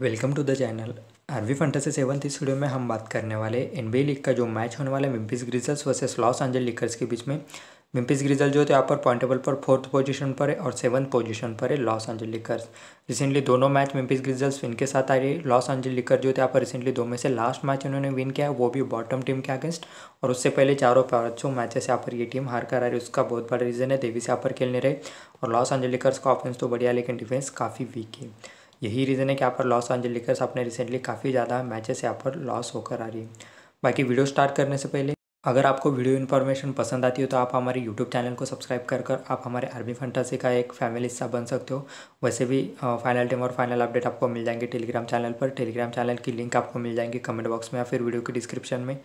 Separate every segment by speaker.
Speaker 1: welcome to the channel R V fantasy seven इस video में हम बात करने वाले एन लीग का जो मैच होने वाला है Memphis Grizzlies versus Los Angeles Lakers के बीच में विम्पिस ग्रिजल जो थे यहाँ पर पॉइंट टेबल पर फोर्थ पोजीशन पर है और सेवन्थ पोजीशन पर है लॉस एंजल लिकर्स रिसेंटली दोनों मैच विम्पिस ग्रिजल्स विन के साथ है लॉस एंजल लिकर्स जो थे यहाँ पर रिसेंटली दो में से लास्ट मैच उन्होंने विन किया वो भी बॉटम टीम के अगेंस्ट और उससे पहले चारों पाँचों मैचेस यहाँ पर ये टीम हार कर आ रही है उसका बहुत बड़ा रीज़न है देवी से यहाँ पर खेलने रहे और लॉस एंजल लिकर्स का ऑफेंस तो बढ़िया लेकिन डिफेंस काफ़ी वीक है यही रीज़न है कि यहाँ पर लॉस एंजल एंजलिकर्स आपने रिसेंटली काफ़ी ज़्यादा मैचेस यहाँ पर लॉस होकर आ रही है बाकी वीडियो स्टार्ट करने से पहले अगर आपको वीडियो इन्फॉर्मेशन पसंद आती हो तो आप हमारे यूट्यूब चैनल को सब्सक्राइब कर कर आप हमारे आर्मी फंटासी का एक फैमिली हिस्सा बन सकते हो वैसे भी फाइनल टाइम और फाइनल अपडेट आपको मिल जाएंगे टेलीग्राम चैनल पर टेलीग्राम चैनल की लिंक आपको मिल जाएंगे कमेंट बॉक्स में या फिर वीडियो के डिस्क्रिप्शन में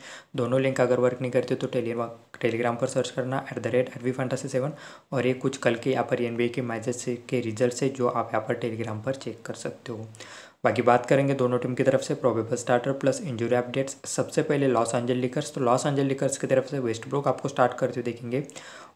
Speaker 1: दोनों लिंक अगर वर्क नहीं करते तो टेलीग्राम पर सर्च करना at the rate fantasy seven और ये कुछ कल के यहाँ पर एन के मैजेस के रिजल्ट से जो आप यहाँ पर टेलीग्राम पर चेक कर सकते हो बाकी बात करेंगे दोनों टीम की तरफ से probable starter plus injury updates सबसे पहले लॉस एंजल लिकर्स तो लॉस एंजल लिकर्स की तरफ से वेस्ट ब्रोक आपको स्टार्ट करते हुए देखेंगे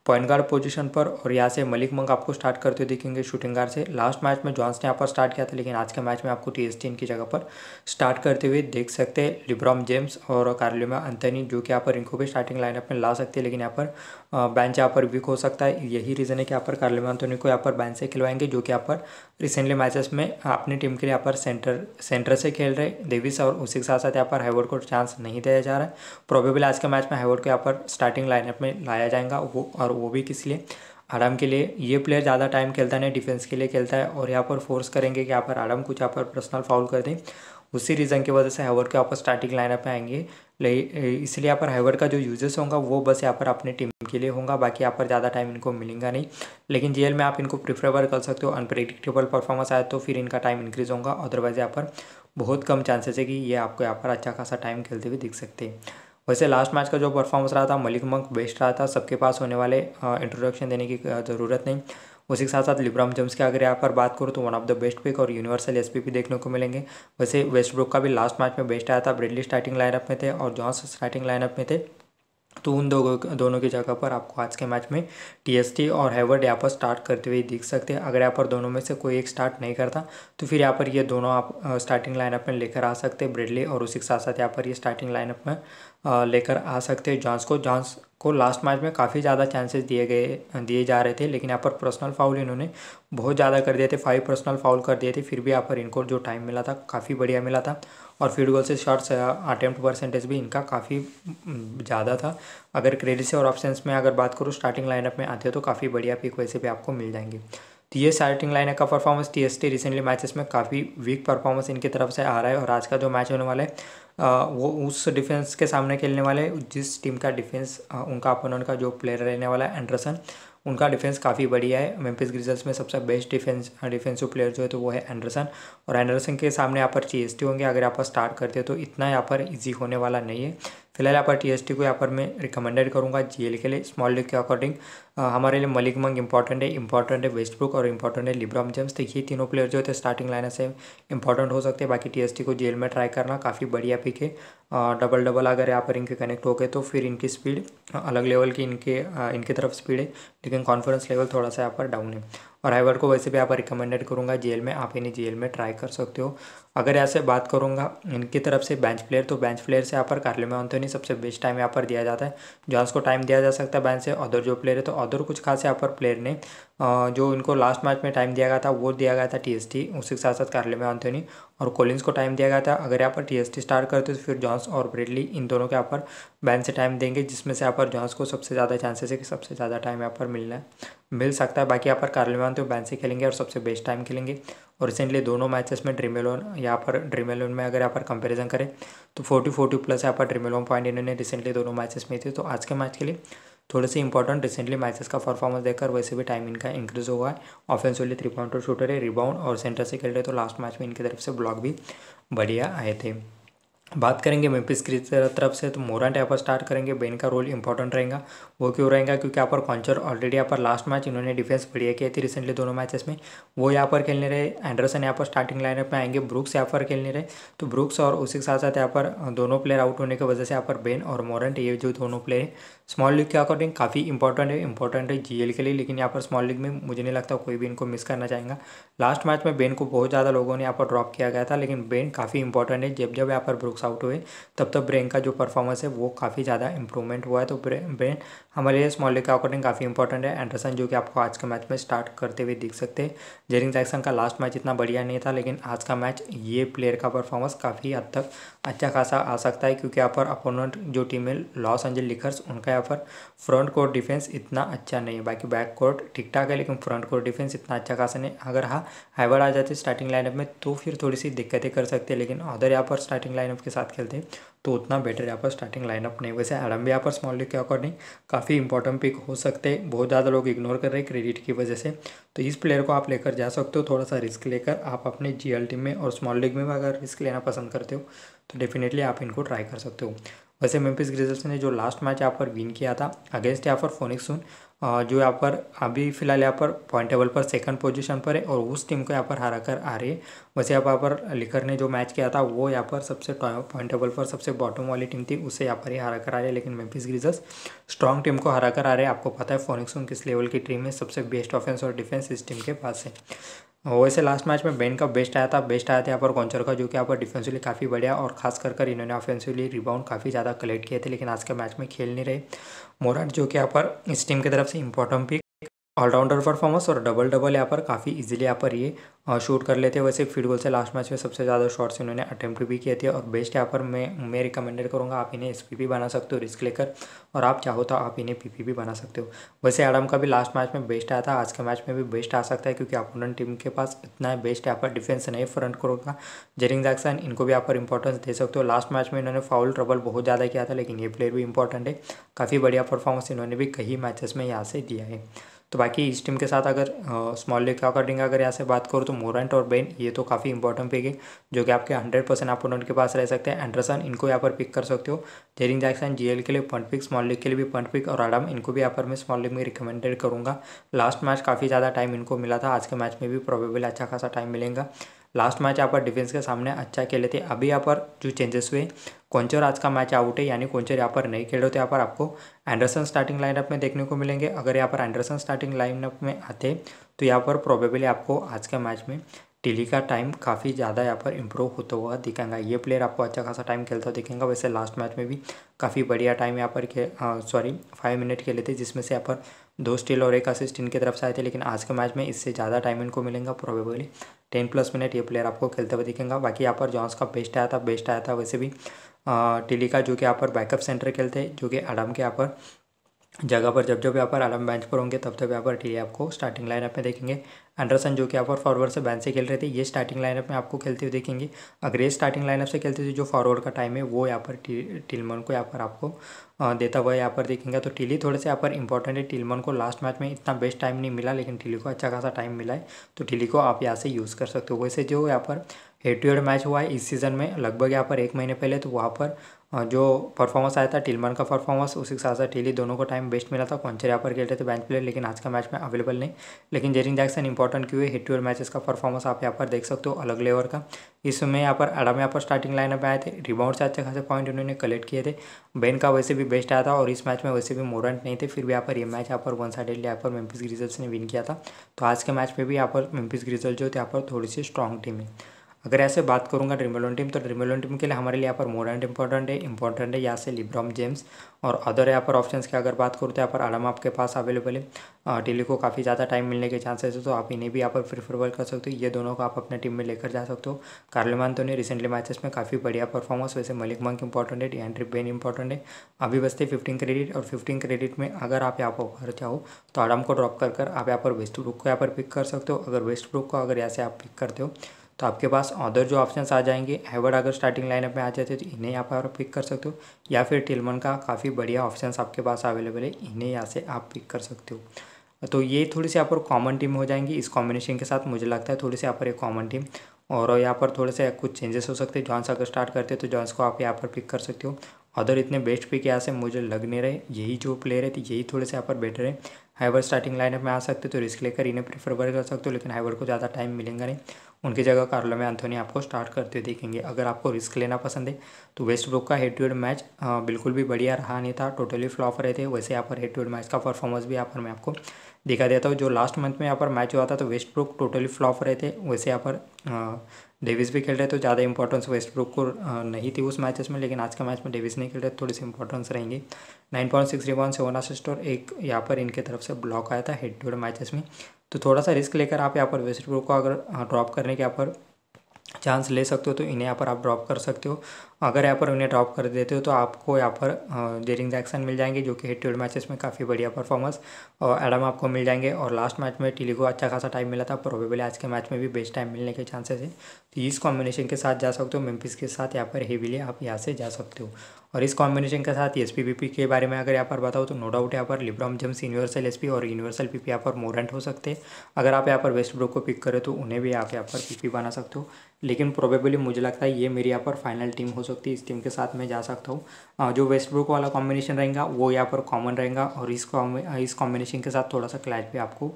Speaker 1: पॉइंट गार्ड पोजीशन पर और यहाँ से मलिक मंग आपको स्टार्ट करते हुए देखेंगे शूटिंग गार्ड से लास्ट मैच में जॉन्स ने यहाँ पर स्टार्ट किया था लेकिन आज के मैच में आपको टी की जगह पर स्टार्ट करते हुए देख सकते हैं लिब्रॉम जेम्स और में अंतनी जो कि यहाँ पर इनको भी स्टार्टिंग लाइनअप में ला सकते हैं लेकिन यहाँ पर बैंच यहाँ पर वीक हो सकता है यही रीज़न है कि यहाँ पर में अंतनी को यहाँ पर बैंच से खिलवाएंगे जो कि यहाँ पर रिसेंटली मैचेस में अपनी टीम के लिए यहाँ पर सेंटर सेंटर से खेल रहे देविस और उसी के साथ साथ यहाँ पर हैवर्ड को चांस नहीं दिया जा रहा है प्रोबेबल आज के मैच में हैवर्ड को यहाँ पर स्टार्टिंग लाइनअप में लाया जाएगा वो और वो भी किस लिए आडम के लिए ये प्लेयर ज़्यादा टाइम खेलता नहीं डिफेंस के लिए खेलता है और यहाँ पर फोर्स करेंगे कि यहाँ पर आडम कुछ यहाँ पर पर्सनल फाउल कर दें उसी रीज़न की वजह से हाईवर्ड के यहाँ पर स्टार्टिंग लाइनअप में आएंगे इसलिए यहाँ पर हाईवर्ड का जो यूजेस होगा वो बस यहाँ पर अपने टीम के लिए होगा बाकी यहाँ पर ज़्यादा टाइम इनको मिलेगा नहीं लेकिन जीएल में आप इनको प्रिफरेबल कर सकते हो अनप्रेडिक्टेबल परफॉर्मेंस आए तो फिर इनका टाइम इंक्रीज़ होगा अदरवाइज़ यहाँ पर बहुत कम चांसेस है कि ये आपको यहाँ पर अच्छा खासा टाइम खेलते हुए दिख सकते हैं वैसे लास्ट मैच का जो परफॉर्मेंस रहा था मलिक मंक बेस्ट रहा था सबके पास होने वाले इंट्रोडक्शन देने की ज़रूरत नहीं उसी के साथ साथ लिब्राम जेम्स की अगर यहाँ पर बात करूँ तो one of the best pick और यूनिवर्सल एस भी देखने को मिलेंगे वैसे वेस्ट का भी लास्ट मैच में बेस्ट आया था ब्रेडली स्टार्टिंग लाइनअप में थे और जॉन्स स्टार्टिंग लाइनअप में थे तो उन दोनों दोनों की जगह पर आपको आज के मैच में टीएसटी और हैवर्ड यहाँ पर स्टार्ट करते हुए दिख सकते हैं अगर यहाँ पर दोनों में से कोई एक स्टार्ट नहीं करता तो फिर यहाँ पर ये दोनों आप स्टार्टिंग लाइनअप में लेकर आ सकते हैं ब्रेडली और उसी के साथ साथ यहाँ पर ये स्टार्टिंग लाइनअप में लेकर आ सकते हैं जॉन्स को जॉन्स को लास्ट मैच में काफ़ी ज़्यादा चांसेस दिए गए दिए जा रहे थे लेकिन यहाँ पर पर्सनल फाउल इन्होंने बहुत ज़्यादा कर दिए थे फाइव पर्सनल फाउल कर दिए थे फिर भी यहाँ पर इनको जो टाइम मिला था काफ़ी बढ़िया मिला था और फील्ड गोल से शॉट्स अटैम्प्ट परसेंटेज भी इनका काफ़ी ज़्यादा था अगर क्रेडिट्स और ऑप्शन में अगर बात करूँ स्टार्टिंग लाइनअप में आते हो तो काफ़ी बढ़िया पिक वैसे भी आपको मिल जाएंगे तो ये स्टार्टिंग लाइन का परफॉर्मेंस टी एस टी रिसेंटली मैचेस में काफ़ी वीक परफॉर्मेंस इनकी तरफ से आ रहा है और आज का जो मैच होने वाला है uh, वो उस डिफेंस के सामने खेलने वाले जिस टीम का डिफेंस uh, उनका अपोनेंट का जो प्लेयर रहने वाला है एंडरसन उनका डिफेंस काफ़ी बढ़िया है मेम्फिस ग्रिजल्स में सबसे बेस्ट डिफेंस डिफेंसिव प्लेयर जो है तो वो है एंडरसन और एंडरसन के सामने यहाँ पर चीज होंगे अगर यहाँ पर स्टार्ट करते हो तो इतना यहाँ पर ईजी होने वाला नहीं है फिलहाल यहाँ पर टी को यहाँ पर मैं रिकमेंडेड करूँगा जी के लिए स्मॉल लीग के अकॉर्डिंग हमारे लिए मलिक मंग इंपॉर्टेंट है इंपॉर्टेंट है वेस्टब्रुक और इंपॉर्टेंट है लिब्राम जेम्स तो ये तीनों प्लेयर जो होते हैं स्टार्टिंग लाइन से इंपॉर्टेंट हो सकते हैं बाकी टी को जेल में ट्राई करना काफ़ी बढ़िया पिक है डबल डबल अगर यहाँ पर इनके कनेक्ट हो गए तो फिर इनकी स्पीड अलग लेवल की इनके इनकी तरफ स्पीड है लेकिन कॉन्फिडेंस लेवल थोड़ा सा यहाँ पर डाउन है और हाइवर को वैसे भी आप रिकमेंडेड करूँगा जेल में आप इन्हें जेल में ट्राई कर सकते हो अगर यहाँ से बात करूँगा इनकी तरफ से बेंच प्लेयर तो बेंच प्लेयर से यहाँ पर कार्लो ऑन्थोनी सबसे बेस्ट टाइम यहाँ पर दिया जाता है जॉन्स को टाइम दिया जा सकता है बैंक से अदर जो प्लेयर है तो अदर कुछ खास यहाँ पर प्लेयर ने जो इनको लास्ट मैच में टाइम दिया गया था वो दिया गया था टीएसटी उसके साथ साथ कार्ले में एंथोनी और कोलिंस को टाइम दिया गया था अगर यहाँ पर टीएसटी स्टार्ट करते तो फिर जॉन्स और ब्रेडली इन दोनों के यहाँ पर बैन से टाइम देंगे जिसमें से यहाँ पर जॉन्स को सबसे ज़्यादा चांसेस है कि सबसे ज़्यादा टाइम यहाँ पर मिलना है मिल सकता है बाकी यहाँ पर कार्ले में बैन से खेलेंगे और सबसे बेस्ट टाइम खेलेंगे और रिसेंटली दोनों मैचेस में ड्रीमेलोन यहाँ पर ड्रीमेलोन में अगर यहाँ पर कंपेरिजन करें तो फोर्टी फोर्टी प्लस यहाँ पर ड्रीमेलोन पॉइंट इन्होंने रिसेंटली दोनों मैचेस में थे तो आज के मैच के लिए थोड़े से इंपॉर्टेंट रिसेंटली मैचेस का परफॉर्मेंस देखकर वैसे भी टाइम इनका इंक्रीज हुआ है ऑफेंसिवली थ्री पॉइंट शूटर है रिबाउंड और सेंटर से खेल रहे तो लास्ट मैच में इनकी तरफ से ब्लॉक भी बढ़िया आए थे बात करेंगे मेम्पिस की तरफ से तो मोरंट यहाँ पर स्टार्ट करेंगे बेन का रोल इंपॉर्टेंट रहेगा वो क्यों रहेगा क्योंकि यहाँ पर कॉन्चर ऑलरेडी यहाँ पर लास्ट मैच इन्होंने डिफेंस बढ़िया किया थी रिसेंटली दोनों मैचेस में वो यहाँ पर खेलने रहे एंडरसन यहाँ पर स्टार्टिंग लाइनअप में आएंगे ब्रुक्स यहाँ पर खेलने रहे तो ब्रुक्स और उसी के साथ साथ यहाँ पर दोनों प्लेयर आउट होने की वजह से यहाँ पर बेन और मोरेंट ये जो दोनों प्लेयर स्मॉल लीग के अकॉर्डिंग काफ़ी इंपॉर्टेंट है इंपॉर्टेंट है जीएल के लिए लेकिन यहाँ पर स्मॉल लीग में मुझे नहीं लगता कोई भी इनको मिस करना चाहेगा लास्ट मैच में बेन को बहुत ज़्यादा लोगों ने यहाँ पर ड्रॉप किया गया था लेकिन बेन काफ़ी इंपॉर्टेंट है जब जब यहाँ पर ब्रुक्स आउट हुए तब तब ब्रेन का जो परफॉर्मेंस है वो काफ़ी ज़्यादा इंप्रूवमेंट हुआ है तो ब्रेन हमारे लिए स्मॉल लीग के अकॉर्डिंग काफ़ी इंपॉर्टेंट है एंडरसन जो कि आपको आज के मैच में स्टार्ट करते हुए दिख सकते हैं जेरिंग जैक्सन का लास्ट मैच इतना बढ़िया नहीं था लेकिन आज का मैच ये प्लेयर का परफॉर्मेंस काफ़ी हद तक अच्छा खासा आ सकता है क्योंकि यहाँ पर अपोनेंट जो टीम है लॉस एंजल लिखर्स उनका यहाँ पर फ्रंट कोर्ट डिफेंस इतना अच्छा नहीं है बाकी बैक कोर्ट ठीक ठाक है लेकिन फ्रंट कोर्ट डिफेंस इतना अच्छा खासा नहीं अगर हाँ हाइवर आ जाते स्टार्टिंग लाइनअप में तो फिर थोड़ी सी दिक्कतें कर सकते हैं लेकिन अदर यहाँ पर स्टार्टिंग लाइनअप के साथ खेलते तो उतना बेटर यहाँ पर स्टार्टिंग लाइनअप नहीं वैसे एडम भी यहाँ पर स्मॉल लीग के अकॉर्डिंग काफ़ी इंपॉर्टेंट पिक हो सकते हैं बहुत ज़्यादा लोग इग्नोर कर रहे हैं क्रेडिट की वजह से तो इस प्लेयर को आप लेकर जा सकते हो थोड़ा सा रिस्क लेकर आप अपने जी टीम में और स्मॉल लीग में भी अगर रिस्क लेना पसंद करते हो तो डेफिनेटली आप इनको ट्राई कर सकते हो वैसे मेम्पिस ग्रिजल्स ने जो लास्ट मैच यहाँ पर विन किया था अगेंस्ट यहाँ पर फोनिक्सून जो यहाँ पर अभी फिलहाल यहाँ पर पॉइंट टेबल पर सेकंड पोजीशन पर है और उस टीम को यहाँ पर हरा कर आ रही है वैसे यहाँ पर लिकर ने जो मैच किया था वो यहाँ पर सबसे पॉइंट टेबल पर सबसे बॉटम वाली टीम थी उसे यहाँ पर ही हरा कर आ रही है लेकिन मेम्पिस ग्रीजर्स स्ट्रॉन्ग टीम को हरा कर आ रहे हैं आपको पता है फोनिक्सून किस लेवल की टीम है सबसे बेस्ट ऑफेंस और डिफेंस इस टीम के पास है वैसे लास्ट मैच में बेन का बेस्ट आया था बेस्ट आया था यहाँ पर कॉन्चर का जो कि यहाँ पर डिफेंसिवली काफ़ी बढ़िया और खास कर कर इन्होंने ऑफेंसिवली रिबाउंड काफ़ी ज़्यादा कलेक्ट किए थे लेकिन आज के मैच में खेल नहीं रहे मोराट जो कि यहाँ पर इस टीम की तरफ से इंपॉर्टेंट पिक ऑलराउंडर परफॉर्मेंस और डबल डबल यहाँ पर काफ़ी इजीली यहाँ पर ये शूट कर लेते हैं वैसे फील्ड गोल से लास्ट मैच में सबसे ज़्यादा शॉट्स इन्होंने अटैम्प्ट भी किए थे और बेस्ट यहाँ पर मैं मैं रिकमेंडेड करूँगा आप इन्हें एस भी बना सकते हो रिस्क लेकर और आप चाहो तो आप इन्हें पी भी बना सकते हो वैसे एडम का भी लास्ट मैच में बेस्ट आया था आज के मैच में भी बेस्ट आ सकता है क्योंकि अपोनेंट टीम के पास इतना बेस्ट यहाँ पर डिफेंस नहीं फ्रंट करूँगा जेरिंग जैक्सन इनको भी यहाँ पर इंपॉर्टेंस दे सकते हो लास्ट मैच में इन्होंने फाउल ट्रबल बहुत ज़्यादा किया था लेकिन ये प्लेयर भी इंपॉर्टेंट है काफ़ी बढ़िया परफॉर्मेंस इन्होंने भी कई मैचेस में यहाँ से दिया है तो बाकी इस टीम के साथ अगर स्मॉल लीग के अकॉर्डिंग अगर यहाँ से बात करूँ तो मोरेंट और बेन ये तो काफ़ी इंपॉर्टेंट पिक है जो कि आपके हंड्रेड परसेंट अपोनेंट के पास रह सकते हैं एंडरसन इनको यहाँ पर पिक कर सकते हो जेरिंग जैक्सन जीएल के लिए पॉइंट पिक स्मॉल लीग के लिए भी पॉइंट पिक और आडम इनको भी यहाँ पर मैं स्मॉल लीग में रिकमेंडेड करूँगा लास्ट मैच काफ़ी ज़्यादा टाइम इनको मिला था आज के मैच में भी प्रॉबेबल अच्छा खासा टाइम मिलेगा लास्ट मैच यहाँ पर डिफेंस के सामने अच्छा खेले थे अभी यहाँ पर जो चेंजेस हुए कौनचर आज का मैच आउट है यानी कौनचर यहाँ पर नहीं खेले होते यहाँ पर आपको एंडरसन स्टार्टिंग लाइनअप में देखने को मिलेंगे अगर यहाँ पर एंडरसन स्टार्टिंग लाइनअप में आते तो यहाँ पर प्रॉबेबली आपको आज के मैच में टिली का टाइम काफ़ी ज़्यादा यहाँ पर इम्प्रूव होता हुआ दिखेंगे ये प्लेयर आपको अच्छा खासा टाइम खेलता दिखेगा वैसे लास्ट मैच में भी काफ़ी बढ़िया टाइम यहाँ पर सॉरी फाइव मिनट खेले थे जिसमें से यहाँ पर दो स्टील और एक असिस्ट इनकी तरफ से आए थे लेकिन आज के मैच में इससे ज़्यादा टाइम इनको मिलेगा प्रोबेबली टेन प्लस मिनट ये प्लेयर आपको खेलते हुए दिखेंगे बाकी यहाँ पर जॉन्स का बेस्ट आया था बेस्ट आया था वैसे भी टिली का जो कि यहाँ पर बैकअप सेंटर खेलते हैं जो कि आडम के यहाँ पर जगह पर जब जब यहाँ पर आलम बेंच पर होंगे तब तब यहाँ पर टीली आपको स्टार्टिंग लाइनअप में देखेंगे एंडरसन जो कि आप फॉरवर्ड से बैन से खेल रहे थे ये स्टार्टिंग लाइनअप में आपको खेलते हुए देखेंगे अगर ये स्टार्टिंग लाइनअप से खेलते थे जो फॉरवर्ड का टाइम है वो यहाँ पर टिलमन को यहाँ पर आपको देता हुआ यहाँ पर देखेंगे तो टिली थोड़े से यहाँ पर इंपॉर्टेंट है टिलमन को लास्ट मैच में इतना बेस्ट टाइम नहीं मिला लेकिन टिली को अच्छा खासा टाइम मिला है तो टिली को आप यहाँ से यूज़ कर सकते हो वैसे जो यहाँ पर हेड टू हेड मैच हुआ है इस सीज़न में लगभग यहाँ पर एक महीने पहले तो वहाँ पर जो परफॉर्मेंस आया था टिलमन का परफॉर्मेंस उसी के साथ साथ टिली दोनों को टाइम बेस्ट मिला था कौनचर यहाँ पर खेल रहे थे बैंक प्लेयर लेकिन आज का मैच में अवेलेबल नहीं लेकिन जेरिंग जैक्सन इंपॉर्टेंट इंपॉर्टेंट क्यों है हिट टूर मैचेस का परफॉर्मेंस आप यहाँ पर देख सकते हो अलग लेवल का इसमें यहाँ पर एडम यहाँ पर स्टार्टिंग लाइनअप आए थे रिबाउंड से अच्छे खासे पॉइंट उन्होंने कलेक्ट किए थे बेन का वैसे भी बेस्ट आया था और इस मैच में वैसे भी मोरेंट नहीं थे फिर भी यहाँ पर ये मैच यहाँ पर वन साइडेड यहाँ पर मेम्पिस ग्रीजल्स ने विन किया था तो आज के मैच में भी यहाँ पर मेम्पिस ग्रीजल जो थे यहाँ पर थोड़ी सी स्ट्रॉन्ग टीम है अगर ऐसे बात करूँगा ड्रीम टीम तो ड्रीम टीम के लिए हमारे लिए यहाँ पर एंड इंपॉर्टेंट है इंपॉर्टेंट है यहाँ से लिब्रॉम जेम्स और अदर यहाँ पर ऑप्शन की अगर बात करूँ तो यहाँ पर आलम आपके पास अवेलेबल है टिली को काफ़ी ज़्यादा टाइम मिलने के चांसेस है तो आप इन्हें भी यहाँ पर प्रिफरेबल कर सकते हो ये दोनों को आप अपने टीम में लेकर जा सकते हो कार्लेमान तो ने रिसेंटली मैचेस में काफ़ी बढ़िया परफॉर्मेंस वैसे मलिक मंक इंपॉर्टेंट है एंट्री बेन इंपॉर्टेंट है अभी बसते फिफ्टीन क्रेडिट और फिफ्टीन क्रेडिट में अगर आप यहाँ पर भर जाओ तो आराम को ड्रॉप कर कर आप यहाँ पर वेस्ट ब्रुक को यहाँ पर पिक कर सकते हो अगर वेस्ट ब्रुक को अगर यहाँ से आप पिक करते हो तो आपके पास अदर जो ऑप्शंस आ जाएंगे हैवर्ड अगर स्टार्टिंग लाइनअप में आ जाते हैं तो इन्हें यहाँ पर पिक कर सकते हो या फिर टिलमन का काफ़ी बढ़िया ऑप्शंस आपके पास अवेलेबल है इन्हें यहाँ से आप पिक कर सकते हो तो ये थोड़ी सी यहाँ पर कॉमन टीम हो जाएंगी इस कॉम्बिनेशन के साथ मुझे लगता है थोड़ी सी यहाँ पर एक कॉमन टीम और यहाँ पर थोड़े से कुछ चेंजेस हो सकते हैं जॉन्स अगर स्टार्ट करते हो तो जॉन्स को आप यहाँ पर पिक कर सकते हो अदर इतने बेस्ट पिक यहाँ से मुझे लग नहीं रहे यही जो प्लेयर है तो यही थोड़े से यहाँ पर बेटर है हाइवर स्टार्टिंग लाइनअप में आ सकते तो रिस्क लेकर इन्हें प्रेफर कर सकते हो लेकिन हाइवर को ज़्यादा टाइम मिलेगा नहीं उनकी जगह कार्लो में एंथोनी आपको स्टार्ट करते हुए देखेंगे अगर आपको रिस्क लेना पसंद है तो वेस्ट ब्रुक का हेड टू हेड मैच बिल्कुल भी बढ़िया रहा नहीं था टोटली फ्लॉप रहे थे वैसे यहाँ पर हेड टू हेड मैच का परफॉर्मेंस भी यहाँ पर मैं आपको दिखा देता हूँ जो लास्ट मंथ में यहाँ पर मैच हुआ था तो वेस्ट ब्रुक टोटली फ्लॉप रहे थे वैसे यहाँ पर डेविस भी खेल रहे तो ज़्यादा इंपॉर्टेंस वेस्ट ब्रुक को नहीं थी उस मैचेस में लेकिन आज का मैच में डेविस नहीं खेल रहे थोड़ी सी इंपॉर्टेंस रहेंगी नाइन पॉइंट सिक्स रिबॉन से ओना सिस्टोर एक यहाँ पर इनके तरफ से ब्लॉक आया था हेड टू हेड मैचेस में तो थोड़ा सा रिस्क लेकर आप यहाँ पर वेस्ट ब्रुक को अगर ड्रॉप करने के यहाँ पर चांस ले सकते हो तो इन्हें यहाँ पर आप ड्रॉप कर सकते हो अगर यहाँ पर उन्हें ड्रॉप कर देते हो तो आपको यहाँ पर जेरिंग जैक्सन मिल जाएंगे जो कि हेड मैचेस में काफ़ी बढ़िया परफॉर्मेंस और एडम आपको मिल जाएंगे और लास्ट मैच में टिली को अच्छा खासा टाइम मिला था प्रोबेबली आज के मैच में भी बेस्ट टाइम मिलने के चांसेस है तो इस कॉम्बिनेशन के साथ जा सकते हो मेम्फिस के साथ यहाँ पर हेविली आप यहाँ से जा सकते हो और इस कॉम्बिनेशन के साथ एस पी के बारे में अगर यहाँ पर बताओ तो नो डाउट यहाँ पर लिब्रॉम जेम्स यूनिवर्सल एस और यूनिवर्सल पी यहाँ पर मोरेंट हो सकते हैं अगर आप यहाँ पर वेस्ट ब्रोक को पिक करें तो उन्हें भी आप यहाँ पर पी बना सकते हो लेकिन प्रोबेबली मुझे लगता है ये मेरी यहाँ पर फाइनल टीम हो सकती है इस टीम के साथ मैं जा सकता हूँ जो वेस्ट ब्रुक वाला कॉम्बिनेशन रहेगा वो यहाँ पर कॉमन रहेगा और इस कॉम्बिनेशन के साथ थोड़ा सा क्लैच भी आपको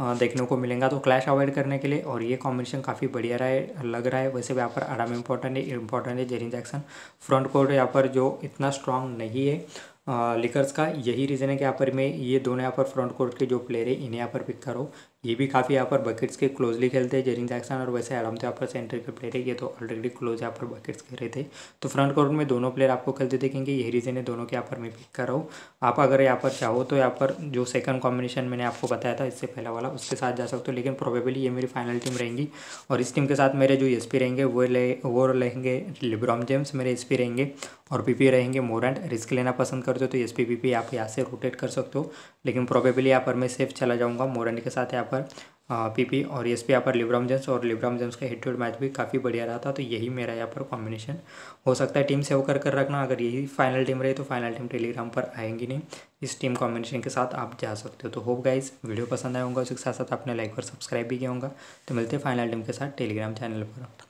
Speaker 1: हाँ, देखने को मिलेगा तो क्लैश अवॉइड करने के लिए और ये कॉम्बिनेशन काफ़ी बढ़िया रहा है लग रहा है वैसे भी यहाँ पर आराम इम्पोर्टेंट है इम्पोर्टेंट है जेरिन जैक्सन फ्रंट कोर्ट यहाँ पर जो इतना स्ट्रांग नहीं है लिकर्स का यही रीज़न है कि यहाँ पर मैं ये दोनों यहाँ पर फ्रंट कोर्ट के जो प्लेयर है इन्हें यहाँ पर पिक करो ये भी काफ़ी यहाँ पर बकेट्स के क्लोजली खेलते हैं जेरिंग जैक्सन और वैसे एडम तो यहाँ पर सेंटर के प्लेयर है ये तो ऑलरेडी क्लोज यहाँ पर बकेट्स खेल रहे थे तो फ्रंट कॉर्नर में दोनों प्लेयर आपको खेलते देखेंगे यही रीज़न है दोनों के यहाँ पर मैं पिक कर रहा हूँ आप अगर यहाँ पर चाहो तो यहाँ पर जो सेकंड कॉम्बिनेशन मैंने आपको बताया था इससे पहला वाला उसके साथ जा सकते हो लेकिन प्रोबेबली ये मेरी फाइनल टीम रहेंगी और इस टीम के साथ मेरे जो एस रहेंगे वो ले वो रहेंगे लिब्रॉम जेम्स मेरे एस रहेंगे और पी रहेंगे मोरेंट रिस्क लेना पसंद करते हो तो एस पी आप यहाँ से रोटेट कर सकते हो लेकिन प्रोबेबली यहाँ पर मैं सेफ चला जाऊँगा मोरेंट के साथ यहाँ पर पर पीपी और एस e यहाँ पर लिब्राम जेम्स और लिब्राम जेम्स का हेड टू हेड मैच भी काफ़ी बढ़िया रहा था तो यही मेरा यहाँ पर कॉम्बिनेशन हो सकता है टीम सेव कर कर रखना अगर यही फाइनल टीम रही तो फाइनल टीम टेलीग्राम पर आएंगी नहीं इस टीम कॉम्बिनेशन के साथ आप जा सकते हो तो होप गाइज वीडियो पसंद आया होगा उसके साथ साथ आपने लाइक और सब्सक्राइब भी किया होगा तो मिलते हैं फाइनल टीम के साथ टेलीग्राम चैनल पर